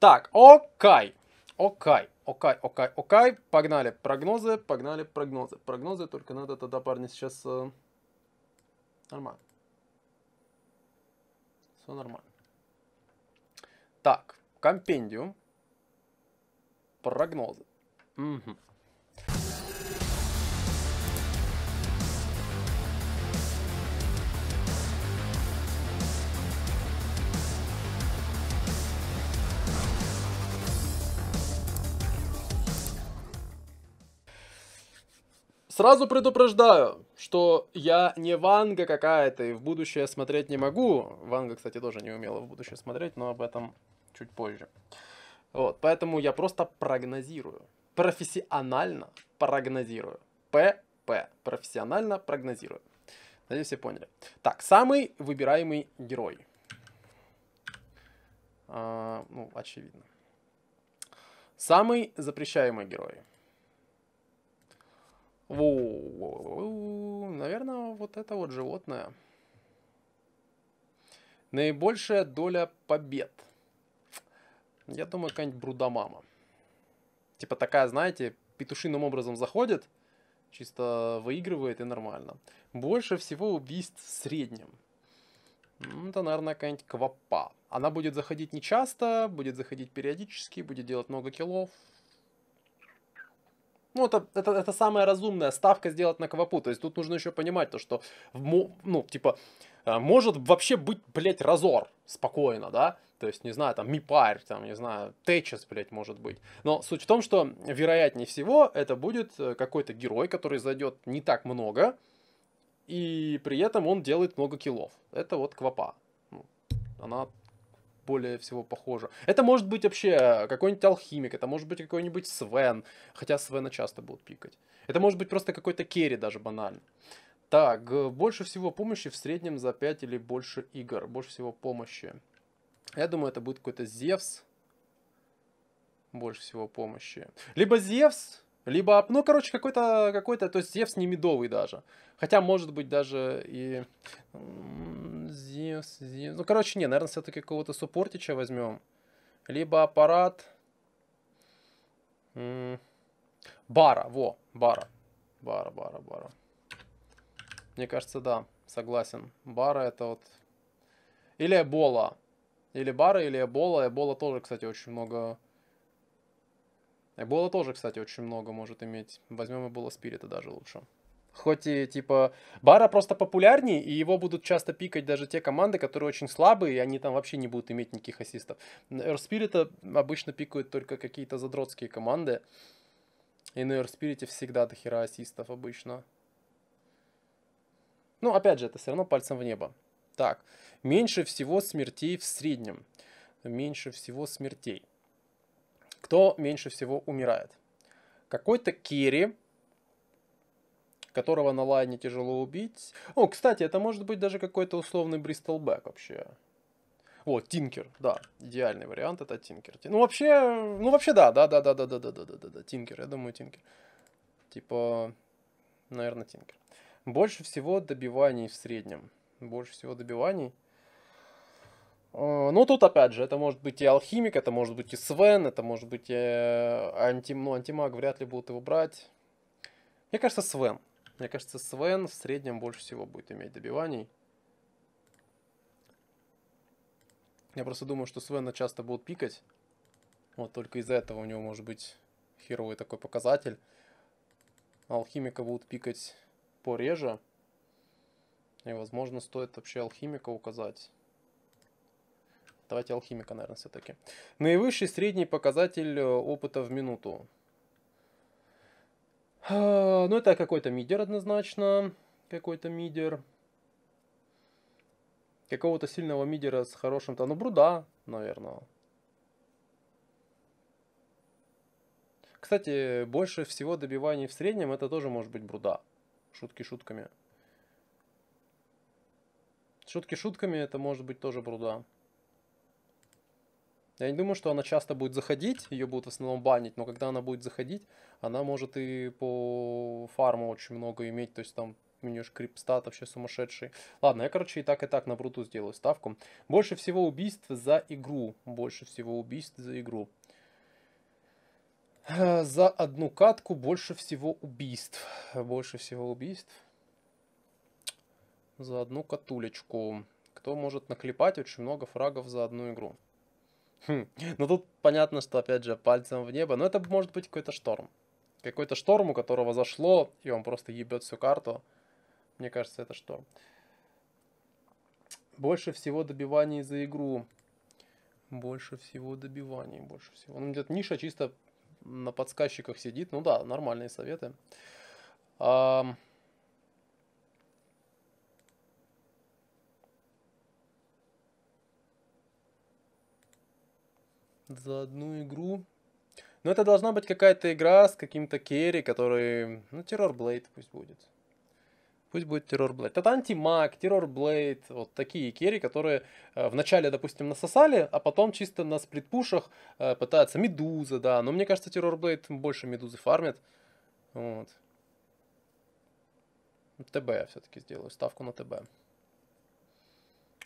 Так, окай. Окай, окай, окай, окай. Погнали. Прогнозы, погнали, прогнозы. Прогнозы, только надо тогда, парни, сейчас... Э, нормально. Все нормально. Так, компендиум. Прогнозы. Угу. Сразу предупреждаю, что я не Ванга какая-то и в будущее смотреть не могу. Ванга, кстати, тоже не умела в будущее смотреть, но об этом чуть позже. Вот, поэтому я просто прогнозирую. Профессионально прогнозирую. П-П, Профессионально прогнозирую. Надеюсь, все поняли. Так, самый выбираемый герой. А, ну, очевидно. Самый запрещаемый герой. Наверное, вот это вот животное. Наибольшая доля побед. Я думаю, какая-нибудь брудомама. Типа такая, знаете, петушиным образом заходит, чисто выигрывает и нормально. Больше всего убийств в среднем. Это, наверное, какая-нибудь квапа. Она будет заходить нечасто, будет заходить периодически, будет делать много киллов, ну, это, это, это самая разумная ставка сделать на Квапу. То есть тут нужно еще понимать то, что, ну, типа, э, может вообще быть, блядь, разор спокойно, да? То есть, не знаю, там, Мипарь, там, не знаю, Течес, блядь, может быть. Но суть в том, что, вероятнее всего, это будет э, какой-то герой, который зайдет не так много, и при этом он делает много киллов. Это вот Квапа. Ну, она более всего похоже. Это может быть вообще э, какой-нибудь алхимик, это может быть какой-нибудь Свен, хотя Свена часто будут пикать. Это может быть просто какой-то керри даже банально. Так, э, больше всего помощи в среднем за 5 или больше игр. Больше всего помощи. Я думаю, это будет какой-то Зевс. Больше всего помощи. Либо Зевс, либо, ну, короче, какой-то, какой-то, то есть Зевс не медовый даже. Хотя, может быть, даже и... Зевс, Зевс... Ну, короче, не, наверное, все-таки какого-то суппортича возьмем. Либо аппарат... Бара, во, бара. Бара, бара, бара. Мне кажется, да, согласен. Бара это вот... Или Эбола. Или Бара, или Эбола. Эбола тоже, кстати, очень много Эбола тоже, кстати, очень много может иметь. Возьмем Эбола Спирита даже лучше. Хоть и, типа, Бара просто популярнее, и его будут часто пикать даже те команды, которые очень слабые, и они там вообще не будут иметь никаких ассистов. Эрспирита обычно пикают только какие-то задротские команды. И на Эрспирите всегда до хера ассистов обычно. Ну, опять же, это все равно пальцем в небо. Так, меньше всего смертей в среднем. Меньше всего смертей. Кто меньше всего умирает? Какой-то Керри, которого на лайне тяжело убить. О, кстати, это может быть даже какой-то условный Бристолбэк вообще. О, Тинкер, да, идеальный вариант это Тинкер. Ну вообще, ну вообще да, да, да, да, да, да, да, да, да, да, да, Тинкер, я думаю Тинкер. Типа, наверное, Тинкер. Больше всего добиваний в среднем. Больше всего добиваний. Э, ну, тут опять же, это может быть и Алхимик, это может быть и Свен, это может быть и э, анти, ну, Антимаг, вряд ли будут его брать. Мне кажется, Свен. Мне кажется, Свен в среднем больше всего будет иметь добиваний. Я просто думаю, что Свена часто будут пикать. Вот только из-за этого у него может быть херовый такой показатель. Алхимика будут пикать пореже. И, возможно, стоит вообще алхимика указать. Давайте алхимика, наверное, все-таки. Наивысший средний показатель э, опыта в минуту. А, ну, это какой-то мидер однозначно. Какой-то мидер. Какого-то сильного мидера с хорошим-то. Ну, бруда, наверное. Кстати, больше всего добиваний в среднем это тоже может быть бруда. Шутки шутками. Шутки шутками это может быть тоже бруда. Я не думаю, что она часто будет заходить, ее будут в основном банить, но когда она будет заходить, она может и по фарму очень много иметь, то есть там у нее же крипстат вообще сумасшедший. Ладно, я, короче, и так, и так на бруту сделаю ставку. Больше всего убийств за игру. Больше всего убийств за игру. Э, за одну катку больше всего убийств. Больше всего убийств. За одну катулечку. Кто может наклепать очень много фрагов за одну игру? Хм. Ну тут понятно, что опять же пальцем в небо, но это может быть какой-то шторм. Какой-то шторм, у которого зашло, и он просто ебет всю карту. Мне кажется, это шторм. Больше всего добиваний за игру. Больше всего добиваний, больше всего. Ну, где-то ниша чисто на подсказчиках сидит. Ну да, нормальные советы. А, за одну игру. Но это должна быть какая-то игра с каким-то керри, который... Ну, Террор Блейд пусть будет. Пусть будет Террор Блейд. Это антимаг, Террор Блейд, вот такие керри, которые э, вначале, допустим, насосали, а потом чисто на сплитпушах э, пытаются. Медуза, да, но мне кажется, Террор Блейд больше Медузы фармит. Вот. ТБ я все-таки сделаю, ставку на ТБ.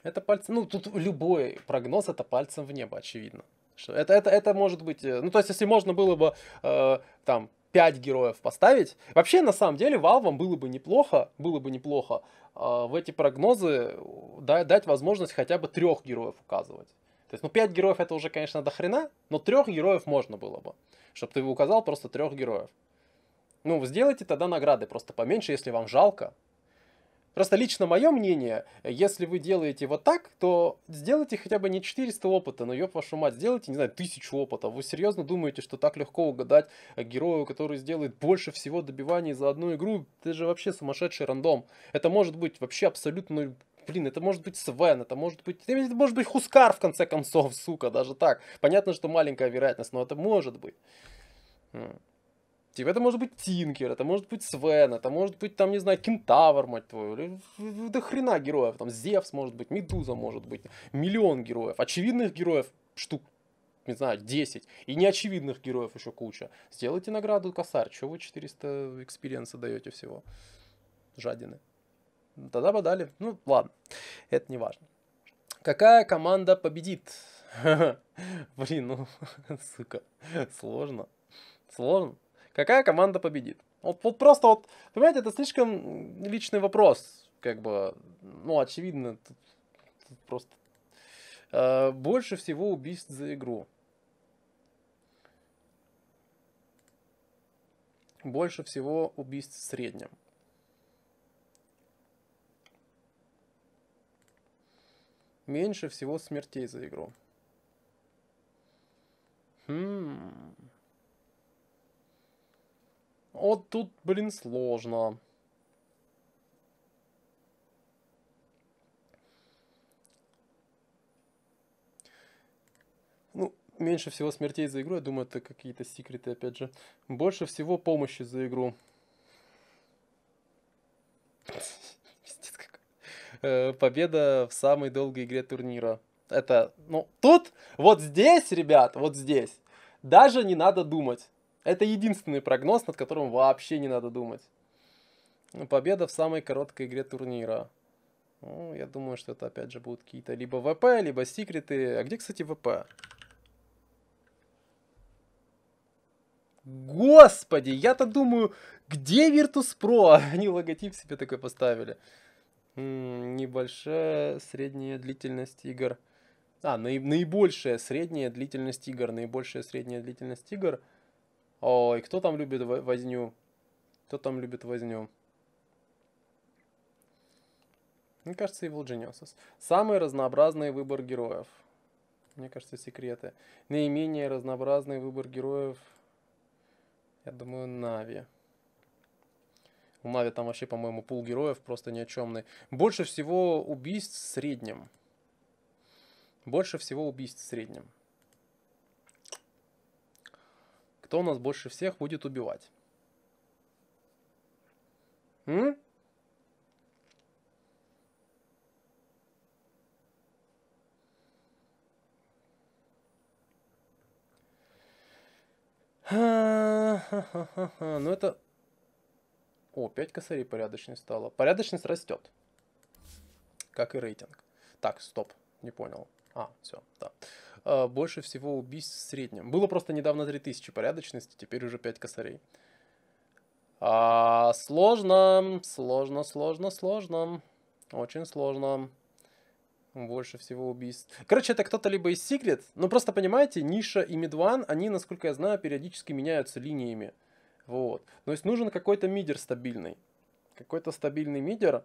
Это пальцы, ну тут любой прогноз это пальцем в небо, очевидно. Что это, это, это может быть... Э, ну, то есть, если можно было бы э, там 5 героев поставить. Вообще, на самом деле, Valve было бы неплохо, было бы неплохо э, в эти прогнозы э, дать возможность хотя бы трех героев указывать. То есть, ну, 5 героев это уже, конечно, до хрена, но трех героев можно было бы. Чтобы ты указал просто трех героев. Ну, сделайте тогда награды просто поменьше, если вам жалко. Просто лично мое мнение, если вы делаете вот так, то сделайте хотя бы не 400 опыта, но ну, ёб вашу мать, сделайте, не знаю, тысячу опыта. Вы серьезно думаете, что так легко угадать героя, который сделает больше всего добиваний за одну игру? Это же вообще сумасшедший рандом. Это может быть вообще абсолютно ну, Блин, это может быть Свен, это может быть... Это может быть Хускар, в конце концов, сука, даже так. Понятно, что маленькая вероятность, но это может быть. Типа, это может быть Тинкер, это может быть Свен, это может быть, там, не знаю, Кентавр, мать твою, или до хрена героев, там, Зевс может быть, Медуза может быть, миллион героев, очевидных героев штук, не знаю, 10, и неочевидных героев еще куча. Сделайте награду косарь, чего вы 400 экспириенса даете всего? Жадины. Тогда бы дали, ну, ладно, это не важно. Какая команда победит? Блин, ну, сука, сложно. Сложно какая команда победит. Вот, вот просто вот, понимаете, это слишком личный вопрос, как бы, ну, очевидно, тут, тут просто. Э, больше всего убийств за игру. Больше всего убийств в среднем. Меньше всего смертей за игру. Хм. Вот тут, блин, сложно. Ну, меньше всего смертей за игру, я думаю, это какие-то секреты, опять же. Больше всего помощи за игру. Э, победа в самой долгой игре турнира. Это, ну, тут, вот здесь, ребят, вот здесь. Даже не надо думать. Это единственный прогноз, над которым вообще не надо думать. Ну, победа в самой короткой игре турнира. Ну, я думаю, что это опять же будут какие-то либо ВП, либо секреты. А где, кстати, ВП? Господи, я-то думаю, где Virtus.pro? Они логотип себе такой поставили. М -м, небольшая средняя длительность игр. А, наибольшая средняя длительность игр. Наибольшая средняя длительность игр – Ой, кто там любит возню? Кто там любит возню? Мне кажется, Evil Geniuses. Самый разнообразный выбор героев. Мне кажется, секреты. Наименее разнообразный выбор героев, я думаю, Нави. У Нави там вообще, по-моему, пул героев просто ни о чемный. Больше всего убийств в среднем. Больше всего убийств в среднем. кто нас больше всех будет убивать? М? Ну это... О, 5 косарей порядочность стало. Порядочность растет. Как и рейтинг. Так, стоп, не понял. А, все, да. А, больше всего убийств в среднем. Было просто недавно 3000 порядочности, теперь уже 5 косарей. А, сложно, сложно, сложно, сложно. Очень сложно. Больше всего убийств. Короче, это кто-то либо из Secret. Ну, просто понимаете, Ниша и Медван, они, насколько я знаю, периодически меняются линиями. Вот. То есть нужен какой-то мидер стабильный. Какой-то стабильный мидер,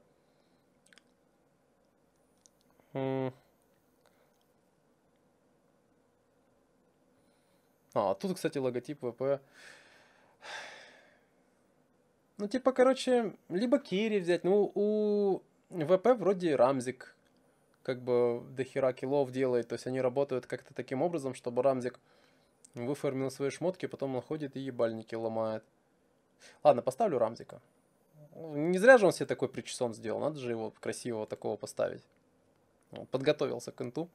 А, тут, кстати, логотип ВП. Ну, типа, короче, либо Кири взять. Ну, у ВП вроде Рамзик как бы дохера килов делает. То есть они работают как-то таким образом, чтобы Рамзик выформил свои шмотки, потом он ходит и ебальники ломает. Ладно, поставлю Рамзика. Не зря же он себе такой причесон сделал. Надо же его красивого такого поставить. подготовился к инту.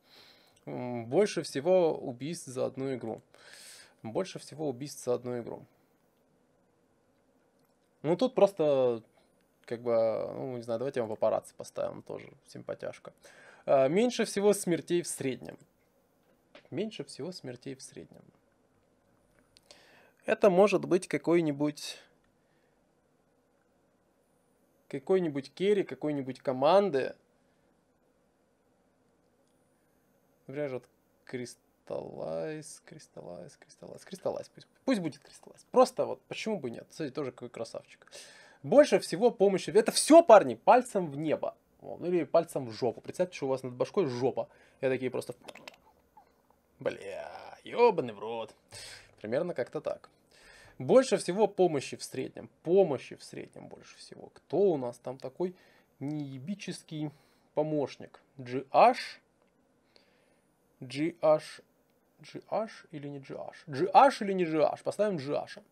Больше всего убийств за одну игру. Больше всего убийств за одну игру. Ну, тут просто, как бы, ну, не знаю, давайте вам в папарацци поставим тоже, симпатяшка. А, меньше всего смертей в среднем. Меньше всего смертей в среднем. Это может быть какой-нибудь какой-нибудь керри, какой-нибудь команды. Например, вот Крист Кристаллайз, кристаллайз, кристаллайз, кристаллайз. Пусть, пусть будет кристаллайз. Просто вот, почему бы нет? Кстати, тоже какой красавчик. Больше всего помощи... Это все, парни, пальцем в небо. Ну или пальцем в жопу. Представьте, что у вас над башкой жопа. Я такие просто... Бля, ёбаный в рот. Примерно как-то так. Больше всего помощи в среднем. Помощи в среднем больше всего. Кто у нас там такой неебический помощник? GH. GH GH или не GH? GH или не GH? Поставим GH.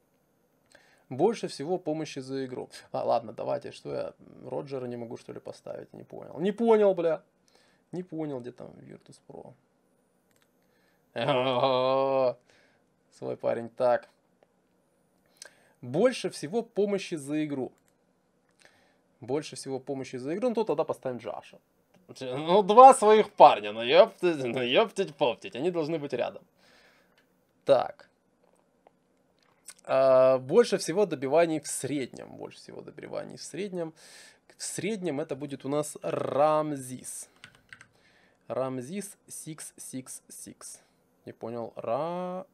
Больше всего помощи за игру. А, ладно, давайте, что я Роджера не могу что ли поставить? Не понял. Не понял, бля. Не понял, где там Virtus Pro. Свой парень так. Больше всего помощи за игру. Больше всего помощи за игру. Ну, то тогда поставим Джаша. Ну, два своих парня, ну ёптить, ну ёптить, поптить, они должны быть рядом. Так. А, больше всего добиваний в среднем, больше всего добиваний в среднем. В среднем это будет у нас Рамзис. Рамзис 666. Не понял. Рам...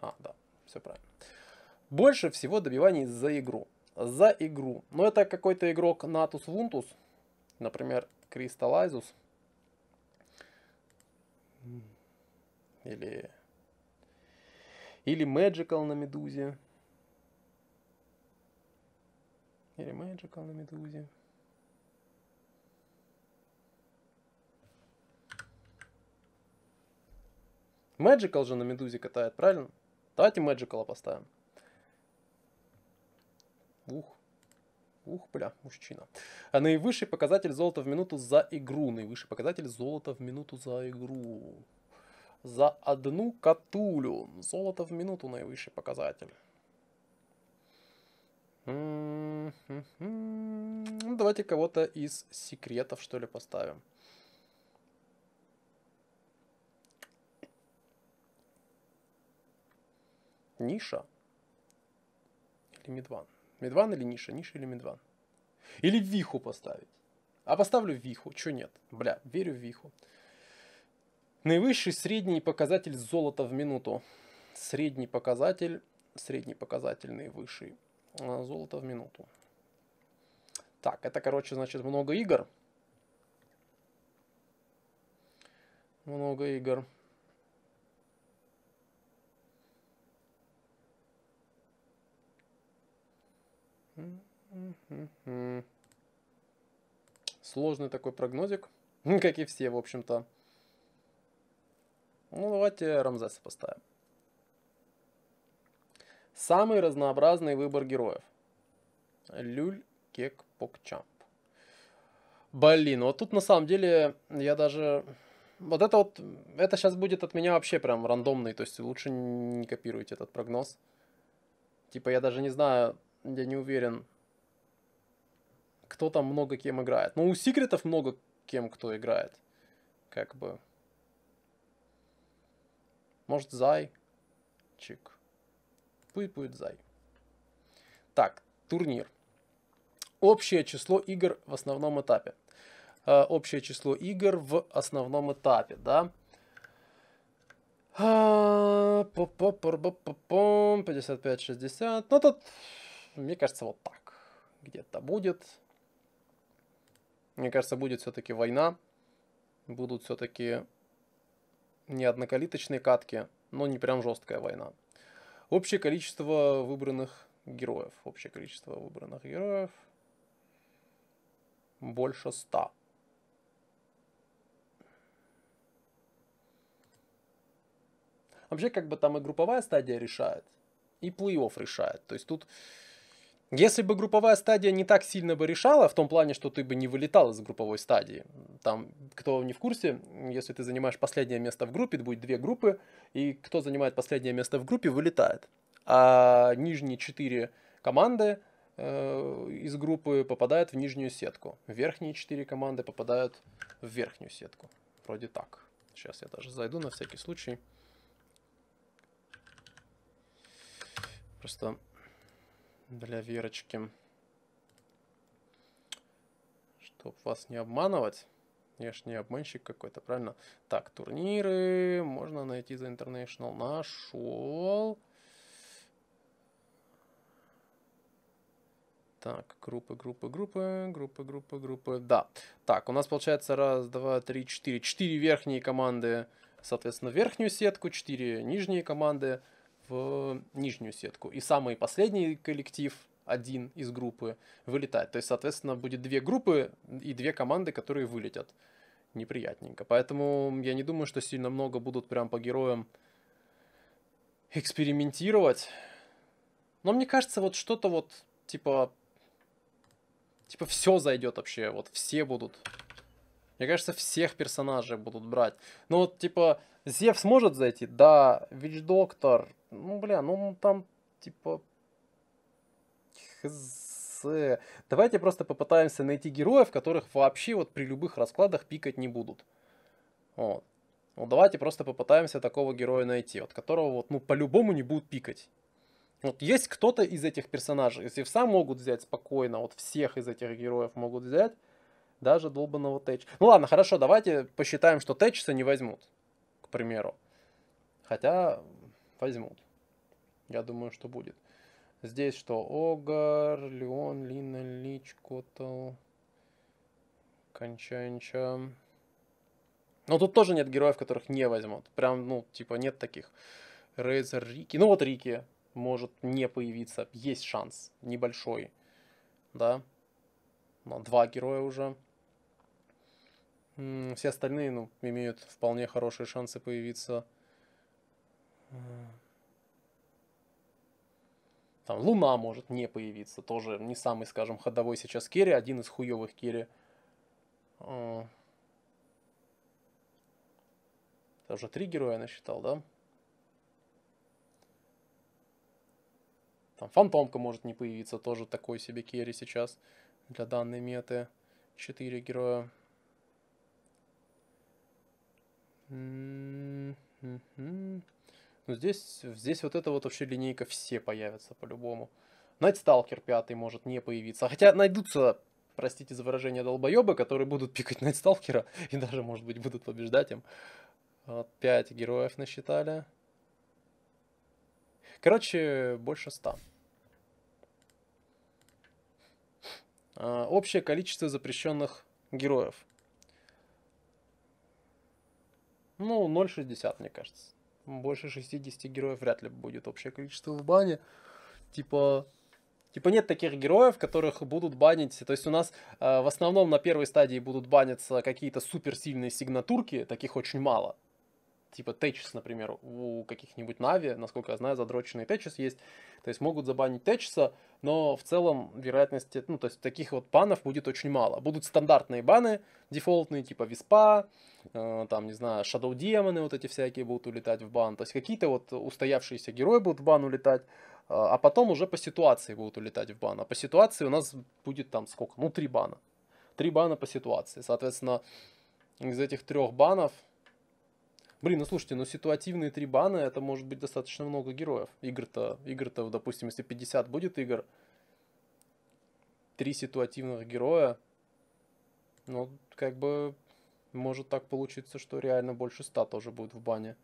А, да, все правильно. Больше всего добиваний за игру. За игру. Но ну, это какой-то игрок Натус Вунтус. Например, Crystallizus или, или Magical на Медузе. Или Magical на Медузе. Magical же на Медузе катает, правильно? Давайте Magical поставим. Ух. Ух, бля, мужчина. А наивысший показатель золота в минуту за игру. Наивысший показатель золота в минуту за игру. За одну катулю. Золото в минуту наивысший показатель. М-м-м. Ну, давайте кого-то из секретов, что ли, поставим. Ниша или Мидван? Медван или Ниша, Ниша или Медван. Или Виху поставить. А поставлю Виху, чё нет? Бля, верю в Виху. Наивысший средний показатель золота в минуту. Средний показатель, средний показатель наивысший. Э, золото в минуту. Так, это, короче, значит, много игр. Много игр. Сложный такой прогнозик, как и все, в общем-то. Ну, давайте Рамзеса поставим. Самый разнообразный выбор героев. Люль Кек Покчамп. Блин, вот тут на самом деле я даже... Вот это вот, это сейчас будет от меня вообще прям рандомный, то есть лучше не копируйте этот прогноз. Типа я даже не знаю, я не уверен, кто там много кем играет. Ну, у секретов много кем кто играет. Как бы. Может, зайчик. Пусть будет зай. Так, турнир. Общее число игр в основном этапе. Э, общее число игр в основном этапе, да? 55-60. А, ну, тут, мне кажется, вот так где-то будет. Мне кажется, будет все-таки война, будут все-таки не однокалиточные катки, но не прям жесткая война. Общее количество выбранных героев. Общее количество выбранных героев больше ста. Вообще, как бы там и групповая стадия решает, и плей-офф решает. То есть тут если бы групповая стадия не так сильно бы решала, в том плане, что ты бы не вылетал из групповой стадии. Там, кто не в курсе, если ты занимаешь последнее место в группе, будет две группы, и кто занимает последнее место в группе, вылетает. А нижние четыре команды э, из группы попадают в нижнюю сетку. Верхние четыре команды попадают в верхнюю сетку. Вроде так. Сейчас я даже зайду на всякий случай. Просто для Верочки. Чтоб вас не обманывать. Я ж не обманщик какой-то, правильно? Так, турниры. Можно найти за International. Нашел. Так, группы, группы, группы, группы, группы, группы. Да. Так, у нас получается раз, два, три, четыре. Четыре верхние команды, соответственно, верхнюю сетку, четыре нижние команды нижнюю сетку. И самый последний коллектив, один из группы, вылетает. То есть, соответственно, будет две группы и две команды, которые вылетят. Неприятненько. Поэтому я не думаю, что сильно много будут прям по героям экспериментировать. Но мне кажется, вот что-то вот типа... Типа все зайдет вообще, вот все будут мне кажется, всех персонажей будут брать. Ну вот, типа, Зев сможет зайти? Да. Вич Доктор? Ну, бля, ну там, типа... Хз. Давайте просто попытаемся найти героев, которых вообще вот при любых раскладах пикать не будут. Вот. Ну, давайте просто попытаемся такого героя найти, вот которого вот, ну, по-любому не будут пикать. Вот есть кто-то из этих персонажей. Зевса могут взять спокойно, вот всех из этих героев могут взять даже долбанного тэч. Ну ладно, хорошо, давайте посчитаем, что тэчса не возьмут, к примеру. Хотя возьмут. Я думаю, что будет. Здесь что? Огар, Леон, Лина, Лич, Котл, Кончанча. Но тут тоже нет героев, которых не возьмут. Прям, ну, типа, нет таких. Рейзер, Рики. Ну вот Рики может не появиться. Есть шанс. Небольшой. Да? Но два героя уже. Все остальные, ну, имеют вполне хорошие шансы появиться. Там Луна может не появиться, тоже не самый, скажем, ходовой сейчас керри, один из хуёвых керри. Тоже три героя насчитал, да? Там Фантомка может не появиться, тоже такой себе керри сейчас для данной меты. Четыре героя. Ну здесь, здесь вот эта вот вообще линейка все появятся по-любому. Найтсталкер пятый может не появиться. Хотя найдутся, простите за выражение, долбоебы, которые будут пикать Найтсталкера и даже, может быть, будут побеждать им. Вот 5 героев насчитали. Короче, больше ста. А, общее количество запрещенных героев. Ну, 0,60, мне кажется. Больше 60 героев вряд ли будет общее количество в бане. Типа, Типа нет таких героев, которых будут банить. То есть у нас э, в основном на первой стадии будут баниться какие-то суперсильные сигнатурки, таких очень мало типа течес, например, у каких-нибудь Нави, насколько я знаю, задроченные течес есть, то есть могут забанить течеса, но в целом вероятности, ну, то есть таких вот банов будет очень мало. Будут стандартные баны, дефолтные, типа Виспа, э, там, не знаю, Шадоу Демоны вот эти всякие будут улетать в бан, то есть какие-то вот устоявшиеся герои будут в бан улетать, э, а потом уже по ситуации будут улетать в бан. А по ситуации у нас будет там сколько? Ну, три бана. Три бана по ситуации. Соответственно, из этих трех банов Блин, ну слушайте, ну ситуативные три бана, это может быть достаточно много героев. Игр-то, игр-то, допустим, если 50 будет игр, три ситуативных героя, ну, как бы, может так получиться, что реально больше 100 тоже будет в бане.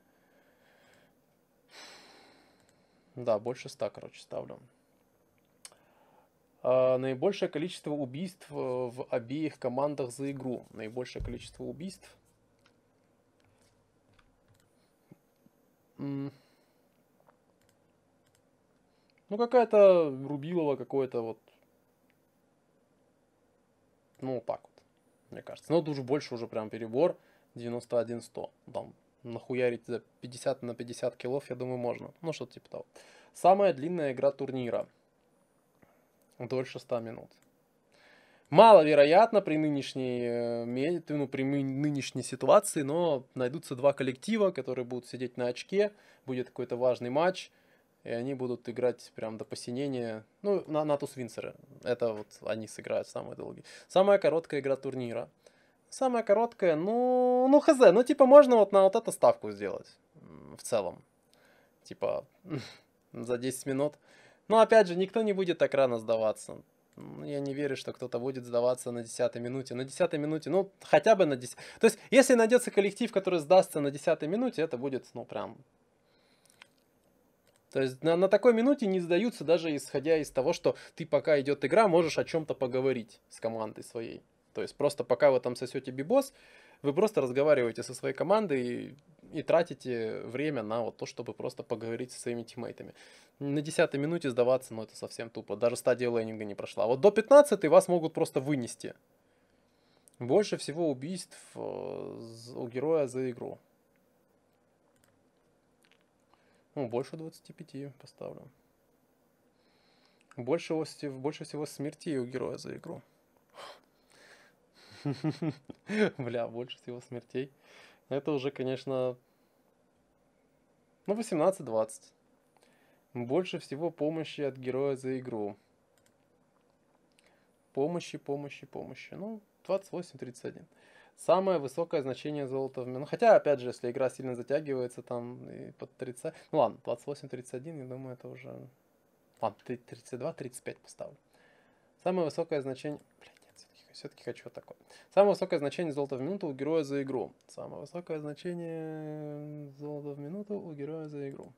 Да, больше 100, короче, ставлю. А, наибольшее количество убийств э, в обеих командах за игру. Наибольшее количество убийств Ну, какая-то Рубилова, какое-то вот... Ну, так вот, мне кажется. Но тут уже больше уже прям перебор. 91-100. Там нахуярить за 50 на 50 килов, я думаю, можно. Ну, что-то типа того. Самая длинная игра турнира. Дольше 100 минут. Маловероятно при нынешней, э, ну, при нынешней ситуации, но найдутся два коллектива, которые будут сидеть на очке, будет какой-то важный матч, и они будут играть прям до посинения. Ну, на Натус Винсера. Это вот они сыграют самые долгие. Самая короткая игра турнира. Самая короткая, ну, ну хз, ну типа можно вот на вот эту ставку сделать в целом. Типа за 10 минут. Но опять же, никто не будет так рано сдаваться. Ну, я не верю, что кто-то будет сдаваться на 10 минуте. На 10 минуте, ну, хотя бы на 10. То есть, если найдется коллектив, который сдастся на 10 минуте, это будет, ну, прям... То есть на, на такой минуте не сдаются, даже исходя из того, что ты пока идет игра, можешь о чем-то поговорить с командой своей. То есть просто пока вы там сосете бибос, вы просто разговариваете со своей командой, и и тратите время на вот то, чтобы просто поговорить со своими тиммейтами. На 10 минуте сдаваться, ну это совсем тупо. Даже стадия лейнинга не прошла. Вот до 15 вас могут просто вынести. Больше всего убийств э, у героя за игру. Ну, больше 25 поставлю. Больше, больше всего смертей у героя за игру. Бля, больше всего смертей это уже, конечно, ну, 18-20. Больше всего помощи от героя за игру. Помощи, помощи, помощи. Ну, 28-31. Самое высокое значение золота в мину. Хотя, опять же, если игра сильно затягивается, там и под 30... Ну ладно, 28-31, я думаю, это уже... Ладно, 32-35 поставлю. Самое высокое значение... Блин. Все-таки хочу вот такое. Самое высокое значение золота в минуту у героя за игру. Самое высокое значение золота в минуту у героя за игру.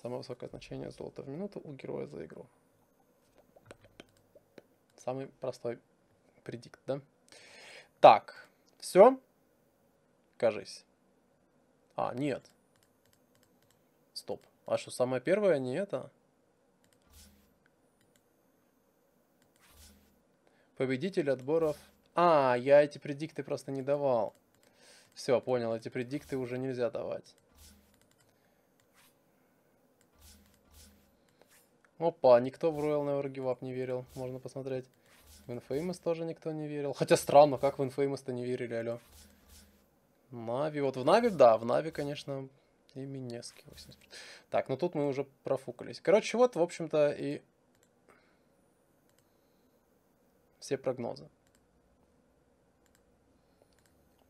Самое высокое значение золота в минуту у героя за игру. Самый простой предикт, да? Так, все? Кажись. А, нет. Стоп. А что, самое первое а не это? Победитель отборов... А, я эти предикты просто не давал. Все, понял, эти предикты уже нельзя давать. Опа, никто в Royal Never Give Up не верил. Можно посмотреть. В Infamous тоже никто не верил. Хотя странно, как в Infamous-то не верили, алё. Нави, вот в Нави, да, в Нави, конечно, и Минески. Так, ну тут мы уже профукались. Короче, вот, в общем-то, и все прогнозы.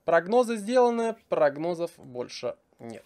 Прогнозы сделаны, прогнозов больше нет.